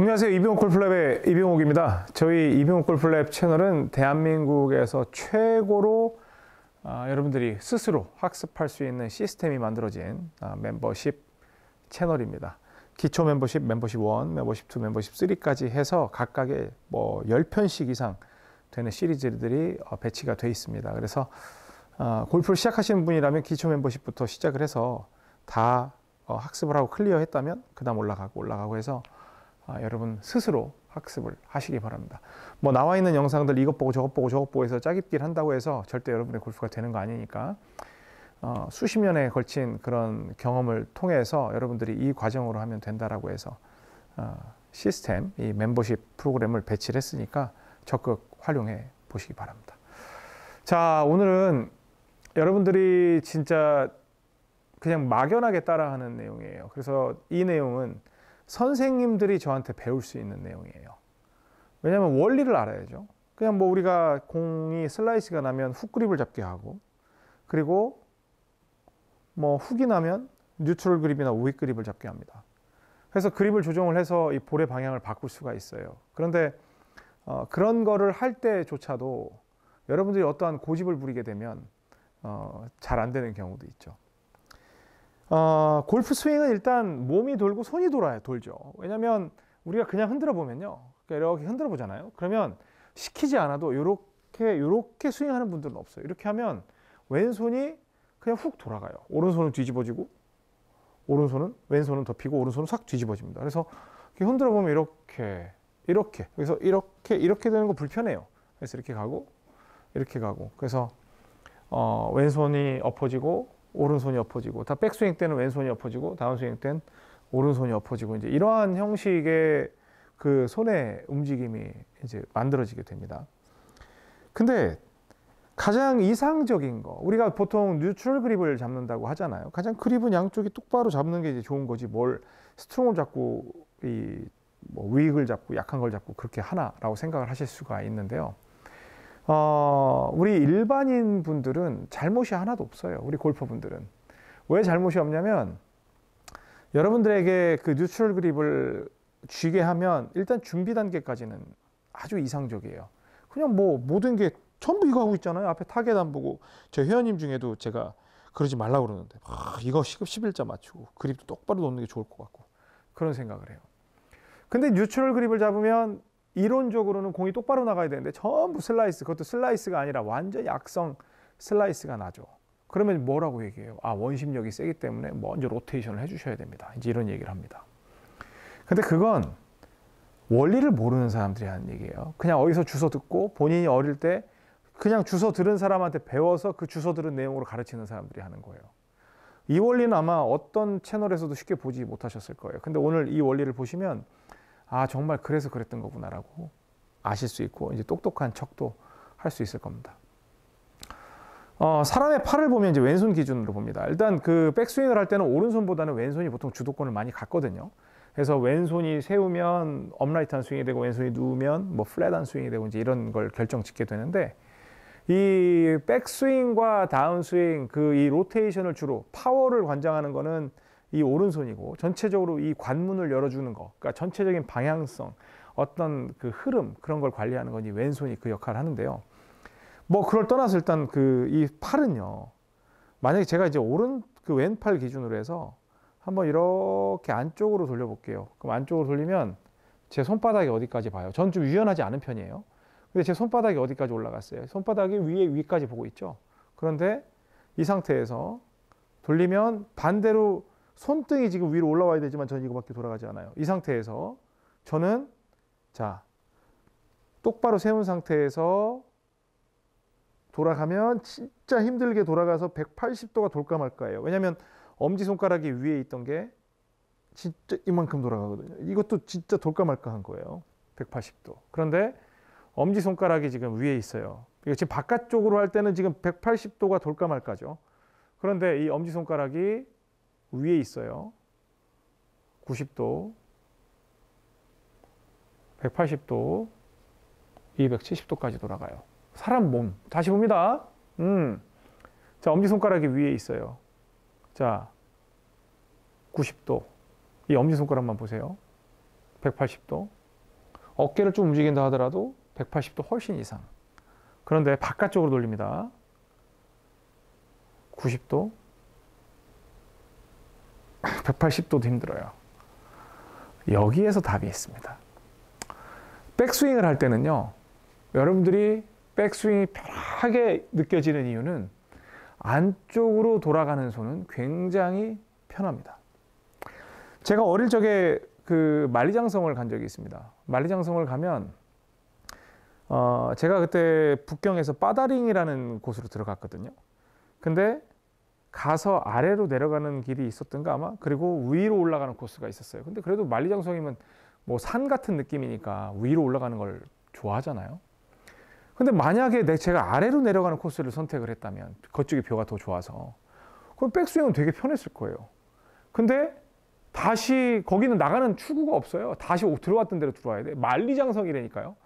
안녕하세요. 이병옥 골플랩의 이병옥입니다. 저희 이병옥 골프랩 채널은 대한민국에서 최고로 아, 여러분들이 스스로 학습할 수 있는 시스템이 만들어진 아, 멤버십 채널입니다. 기초 멤버십, 멤버십 1, 멤버십 2, 멤버십 3까지 해서 각각의 뭐 10편씩 이상 되는 시리즈들이 어, 배치가 돼 있습니다. 그래서 어, 골프를 시작하시는 분이라면 기초 멤버십부터 시작을 해서 다 어, 학습을 하고 클리어했다면 그다음 올라가고 올라가고 해서 아, 여러분 스스로 학습을 하시기 바랍니다. 뭐 나와 있는 영상들 이것 보고 저것 보고 저것 보고 해서 짜깁기를 한다고 해서 절대 여러분의 골프가 되는 거 아니니까 어, 수십 년에 걸친 그런 경험을 통해서 여러분들이 이 과정으로 하면 된다라고 해서 어, 시스템, 이 멤버십 프로그램을 배치를 했으니까 적극 활용해 보시기 바랍니다. 자, 오늘은 여러분들이 진짜 그냥 막연하게 따라하는 내용이에요. 그래서 이 내용은 선생님들이 저한테 배울 수 있는 내용이에요. 왜냐하면 원리를 알아야죠. 그냥 뭐 우리가 공이 슬라이스가 나면 훅 그립을 잡게 하고 그리고 뭐 훅이 나면 뉴트럴 그립이나 우익 그립을 잡게 합니다. 그래서 그립을 조정을 해서 이 볼의 방향을 바꿀 수가 있어요. 그런데 어, 그런 거를 할 때조차도 여러분들이 어떠한 고집을 부리게 되면 어, 잘 안 되는 경우도 있죠. 어, 골프 스윙은 일단 몸이 돌고 손이 돌아요 돌죠. 왜냐면 우리가 그냥 흔들어 보면요. 그러니까 이렇게 흔들어 보잖아요. 그러면 시키지 않아도 이렇게 이렇게 스윙하는 분들은 없어요. 이렇게 하면 왼손이 그냥 훅 돌아가요. 오른손은 뒤집어지고 오른손은 왼손은 덮이고 오른손은 싹 뒤집어집니다. 그래서 흔들어 보면 이렇게 이렇게 그래서 이렇게 이렇게 되는 거 불편해요. 그래서 이렇게 가고 이렇게 가고 그래서 어, 왼손이 엎어지고 오른손이 엎어지고 다 백스윙 때는 왼손이 엎어지고 다운스윙 때는 오른손이 엎어지고 이제 이러한 형식의 그 손의 움직임이 이제 만들어지게 됩니다. 근데 가장 이상적인 거 우리가 보통 뉴트럴 그립을 잡는다고 하잖아요. 가장 그립은 양쪽이 똑바로 잡는 게 이제 좋은 거지 뭘 스트롱을 잡고 이뭐 위익을 잡고 약한 걸 잡고 그렇게 하나라고 생각을 하실 수가 있는데요. 어, 우리 일반인 분들은 잘못이 하나도 없어요. 우리 골퍼분들은. 왜 잘못이 없냐면 여러분들에게 그 뉴트럴 그립을 쥐게 하면 일단 준비 단계까지는 아주 이상적이에요. 그냥 뭐 모든 게 전부 이거 하고 있잖아요. 앞에 타겟 안 보고 저 회원님 중에도 제가 그러지 말라 고 그러는데 아, 이거 시급 11자 맞추고 그립도 똑바로 놓는 게 좋을 것 같고 그런 생각을 해요. 근데 뉴트럴 그립을 잡으면 이론적으로는 공이 똑바로 나가야 되는데 전부 슬라이스 그것도 슬라이스가 아니라 완전히 악성 슬라이스가 나죠. 그러면 뭐라고 얘기해요? 아 원심력이 세기 때문에 먼저 로테이션을 해주셔야 됩니다. 이제 이런 얘기를 합니다. 근데 그건 원리를 모르는 사람들이 하는 얘기예요. 그냥 어디서 주소 듣고 본인이 어릴 때 그냥 주소 들은 사람한테 배워서 그 주소 들은 내용으로 가르치는 사람들이 하는 거예요. 이 원리는 아마 어떤 채널에서도 쉽게 보지 못하셨을 거예요. 근데 오늘 이 원리를 보시면 아 정말 그래서 그랬던 거구나라고 아실 수 있고 이제 똑똑한 척도 할 수 있을 겁니다. 어, 사람의 팔을 보면 이제 왼손 기준으로 봅니다. 일단 그 백스윙을 할 때는 오른손보다는 왼손이 보통 주도권을 많이 갖거든요. 그래서 왼손이 세우면 업라이트한 스윙이 되고 왼손이 누우면 뭐 플랫한 스윙이 되고 이제 이런 걸 결정짓게 되는데 이 백스윙과 다운스윙 그 이 로테이션을 주로 파워를 관장하는 거는 이 오른손이고 전체적으로 이 관문을 열어주는 거, 그러니까 전체적인 방향성, 어떤 그 흐름 그런 걸 관리하는 건이 왼손이 그 역할을 하는데요. 뭐 그걸 떠나서 일단 그 이 팔은요. 만약에 제가 이제 오른 그 왼팔 기준으로 해서 한번 이렇게 안쪽으로 돌려볼게요. 그럼 안쪽으로 돌리면 제 손바닥이 어디까지 봐요? 전 좀 유연하지 않은 편이에요. 근데 제 손바닥이 어디까지 올라갔어요? 손바닥이 위에 위까지 보고 있죠. 그런데 이 상태에서 돌리면 반대로 손등이 지금 위로 올라와야 되지만 저는 이거밖에 돌아가지 않아요. 이 상태에서 저는 자 똑바로 세운 상태에서 돌아가면 진짜 힘들게 돌아가서 180도가 돌까 말까예요. 왜냐하면 엄지손가락이 위에 있던 게 진짜 이만큼 돌아가거든요. 이것도 진짜 돌까 말까 한 거예요. 180도. 그런데 엄지손가락이 지금 위에 있어요. 이거 지금 바깥쪽으로 할 때는 지금 180도가 돌까 말까죠. 그런데 이 엄지손가락이 위에 있어요. 90도, 180도, 270도까지 돌아가요. 사람 몸. 다시 봅니다. 음. 자, 엄지손가락이 위에 있어요. 자, 90도. 이 엄지손가락만 보세요. 180도. 어깨를 좀 움직인다 하더라도 180도 훨씬 이상. 그런데 바깥쪽으로 돌립니다. 90도, 180도도 힘들어요. 여기에서 답이 있습니다. 백스윙을 할 때는요. 여러분들이 백스윙이 편하게 느껴지는 이유는 안쪽으로 돌아가는 손은 굉장히 편합니다. 제가 어릴 적에 그 만리장성을 간 적이 있습니다. 만리장성을 가면 어 제가 그때 북경에서 빠다링이라는 곳으로 들어갔거든요. 근데 가서 아래로 내려가는 길이 있었던가 아마 그리고 위로 올라가는 코스가 있었어요. 근데 그래도 만리장성이면 뭐 산 같은 느낌이니까 위로 올라가는 걸 좋아하잖아요. 근데 만약에 내 제가 아래로 내려가는 코스를 선택을 했다면 그쪽이 뷰가 더 좋아서 그럼 백스윙은 되게 편했을 거예요. 근데 다시 거기는 나가는 출구가 없어요. 다시 들어왔던 대로 들어와야 돼. 만리장성이라니까요.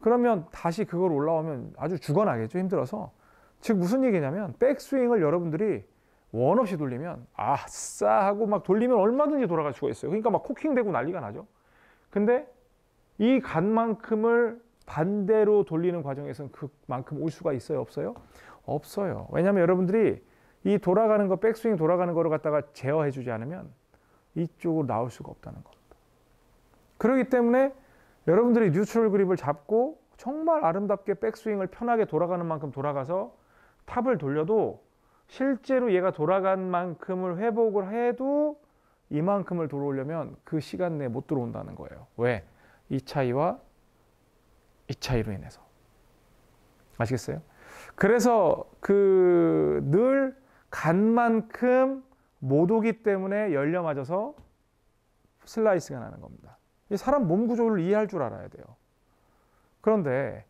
그러면 다시 그걸 올라오면 아주 죽어나겠죠. 힘들어서. 즉 무슨 얘기냐면 백스윙을 여러분들이 원 없이 돌리면 아싸 하고 막 돌리면 얼마든지 돌아갈 수가 있어요. 그러니까 막 코킹되고 난리가 나죠. 근데 이 간만큼을 반대로 돌리는 과정에서는 그만큼 올 수가 있어요, 없어요? 없어요. 왜냐하면 여러분들이 이 돌아가는 거, 백스윙 돌아가는 거를 갖다가 제어해주지 않으면 이쪽으로 나올 수가 없다는 겁니다. 그렇기 때문에 여러분들이 뉴트럴 그립을 잡고 정말 아름답게 백스윙을 편하게 돌아가는 만큼 돌아가서 탑을 돌려도 실제로 얘가 돌아간 만큼을 회복을 해도 이만큼을 돌아오려면 그 시간 내에 못 들어온다는 거예요. 왜? 이 차이와 이 차이로 인해서. 아시겠어요? 그래서 그 늘 간 만큼 못 오기 때문에 열려 맞아서 슬라이스가 나는 겁니다. 사람 몸 구조를 이해할 줄 알아야 돼요. 그런데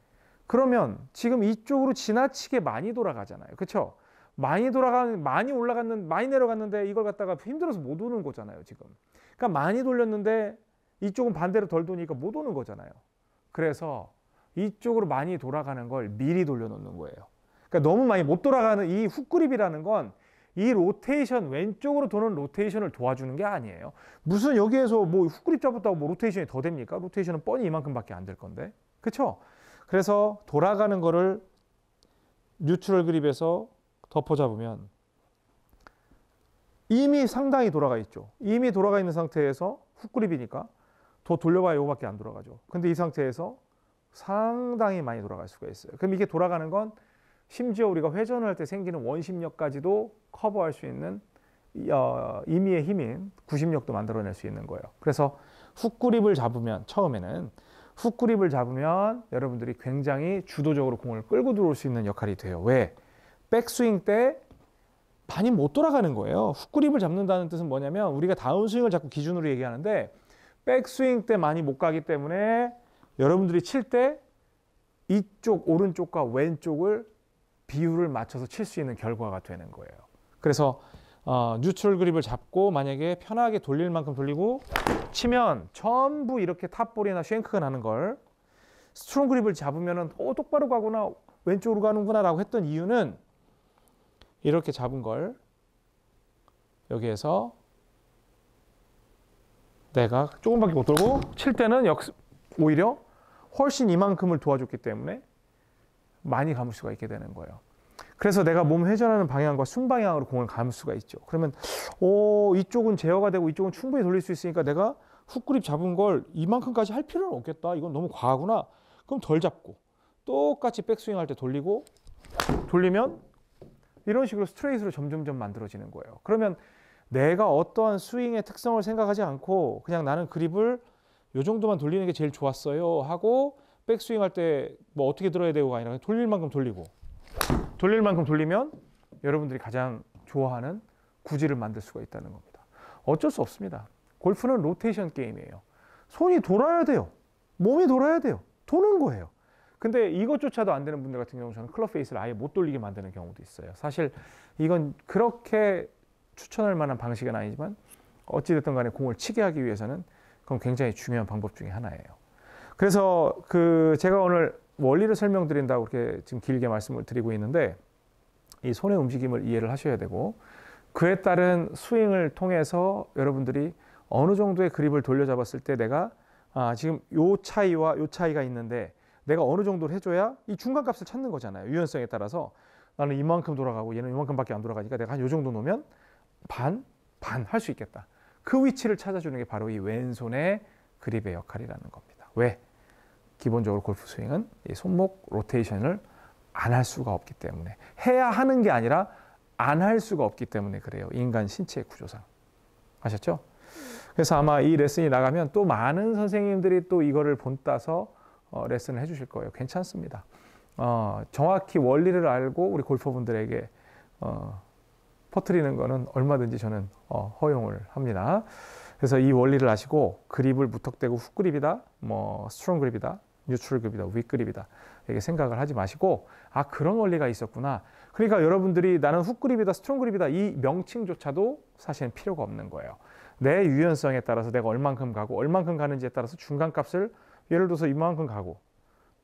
그러면 지금 이쪽으로 지나치게 많이 돌아가잖아요. 그렇죠? 많이 돌아가는 많이 올라갔는 많이 내려갔는데 이걸 갖다가 힘들어서 못 오는 거잖아요 지금 그러니까 많이 돌렸는데 이쪽은 반대로 덜 도니까 못 오는 거잖아요 그래서 이쪽으로 많이 돌아가는 걸 미리 돌려놓는 거예요 그러니까 너무 많이 못 돌아가는 이 훅그립이라는 건 이 로테이션 왼쪽으로 도는 로테이션을 도와주는 게 아니에요 무슨 여기에서 뭐 훅그립 잡았다고 뭐 로테이션이 더 됩니까 로테이션은 뻔히 이만큼밖에 안 될 건데 그쵸 그래서 돌아가는 거를 뉴트럴 그립에서 덮어잡으면 이미 상당히 돌아가 있죠. 이미 돌아가 있는 상태에서 훅그립이니까 더 돌려봐야 이거밖에 안 돌아가죠. 근데 이 상태에서 상당히 많이 돌아갈 수가 있어요. 그럼 이게 돌아가는 건 심지어 우리가 회전을 할때 생기는 원심력까지도 커버할 수 있는 어, 임의의 힘인 구심력도 만들어낼 수 있는 거예요. 그래서 훅그립을 잡으면 처음에는 훅그립을 잡으면 여러분들이 굉장히 주도적으로 공을 끌고 들어올 수 있는 역할이 돼요. 왜? 백스윙 때 반이 못 돌아가는 거예요. 훅그립을 잡는다는 뜻은 뭐냐면 우리가 다운스윙을 자꾸 기준으로 얘기하는데 백스윙 때 많이 못 가기 때문에 여러분들이 칠 때 이쪽 오른쪽과 왼쪽을 비율을 맞춰서 칠 수 있는 결과가 되는 거예요. 그래서 어, 뉴트럴 그립을 잡고 만약에 편하게 돌릴 만큼 돌리고 치면 전부 이렇게 탑볼이나 쉔크가 나는 걸 스트롱 그립을 잡으면 은 어, 똑바로 가구나 왼쪽으로 가는구나 라고 했던 이유는 이렇게 잡은 걸 여기에서 내가 조금밖에 못 돌고 칠 때는 역 오히려 훨씬 이만큼을 도와줬기 때문에 많이 감을 수가 있게 되는 거예요. 그래서 내가 몸 회전하는 방향과 순방향으로 공을 감을 수가 있죠. 그러면 오 어, 이쪽은 제어가 되고 이쪽은 충분히 돌릴 수 있으니까 내가 훅그립 잡은 걸 이만큼까지 할 필요는 없겠다. 이건 너무 과하구나. 그럼 덜 잡고 똑같이 백스윙 할 때 돌리고 돌리면 이런 식으로 스트레이트로 점점점 만들어지는 거예요. 그러면 내가 어떠한 스윙의 특성을 생각하지 않고 그냥 나는 그립을 요 정도만 돌리는 게 제일 좋았어요 하고 백스윙 할 때 뭐 어떻게 들어야 되고가 아니라 돌릴 만큼 돌리고 돌릴 만큼 돌리면 여러분들이 가장 좋아하는 구질을 만들 수가 있다는 겁니다. 어쩔 수 없습니다. 골프는 로테이션 게임이에요. 손이 돌아야 돼요. 몸이 돌아야 돼요. 도는 거예요. 근데 이것조차도 안 되는 분들 같은 경우 저는 클럽 페이스를 아예 못 돌리게 만드는 경우도 있어요. 사실 이건 그렇게 추천할 만한 방식은 아니지만 어찌됐든 간에 공을 치게 하기 위해서는 그건 굉장히 중요한 방법 중에 하나예요. 그래서 그 제가 오늘 원리를 설명드린다고 그렇게 지금 길게 말씀을 드리고 있는데 이 손의 움직임을 이해를 하셔야 되고 그에 따른 스윙을 통해서 여러분들이 어느 정도의 그립을 돌려잡았을 때 내가 아, 지금 요 차이와 요 차이가 있는데 내가 어느 정도를 해줘야 이 중간 값을 찾는 거잖아요. 유연성에 따라서 나는 이만큼 돌아가고 얘는 이만큼밖에 안 돌아가니까 내가 한요 정도 놓으면 반, 반 할 수 있겠다. 그 위치를 찾아주는 게 바로 이 왼손의 그립의 역할이라는 겁니다. 왜? 기본적으로 골프 스윙은 이 손목 로테이션을 안 할 수가 없기 때문에 해야 하는 게 아니라 안 할 수가 없기 때문에 그래요. 인간 신체 구조상. 아셨죠? 그래서 아마 이 레슨이 나가면 또 많은 선생님들이 또 이거를 본따서 어, 레슨을 해주실 거예요. 괜찮습니다. 어, 정확히 원리를 알고 우리 골퍼분들에게 어, 퍼트리는 거는 얼마든지 저는 어, 허용을 합니다. 그래서 이 원리를 아시고 그립을 무턱대고 훅그립이다, 뭐 스트롱 그립이다, 뉴트럴 그립이다, 윗 그립이다 이렇게 생각을 하지 마시고 아 그런 원리가 있었구나. 그러니까 여러분들이 나는 훅그립이다, 스트롱 그립이다 이 명칭조차도 사실은 필요가 없는 거예요. 내 유연성에 따라서 내가 얼만큼 가고 얼만큼 가는지에 따라서 중간값을 예를 들어서 이만큼 가고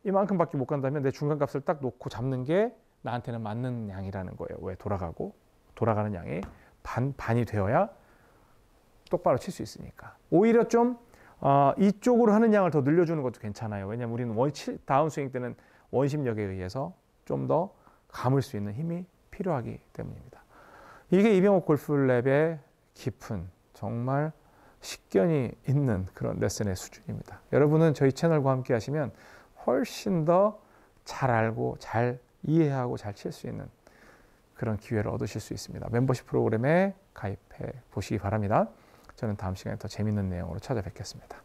이만큼밖에 못 간다면 내 중간값을 딱 놓고 잡는 게 나한테는 맞는 양이라는 거예요. 왜 돌아가고 돌아가는 양이 반 반이 되어야 똑바로 칠 수 있으니까. 오히려 좀 어, 이쪽으로 하는 양을 더 늘려주는 것도 괜찮아요. 왜냐면 우리는 원치 다운스윙 때는 원심력에 의해서 좀 더 감을 수 있는 힘이 필요하기 때문입니다. 이게 이병옥 골프랩의 깊은 정말 식견이 있는 그런 레슨의 수준입니다. 여러분은 저희 채널과 함께 하시면 훨씬 더 잘 알고 잘 이해하고 잘 칠 수 있는 그런 기회를 얻으실 수 있습니다. 멤버십 프로그램에 가입해 보시기 바랍니다. 저는 다음 시간에 더 재밌는 내용으로 찾아뵙겠습니다.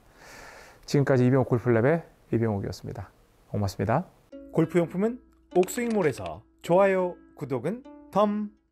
지금까지 이병호 골프랩의 이병옥이었습니다. 고맙습니다. 골프용품은 옥스윙몰에서 좋아요, 구독은 덤!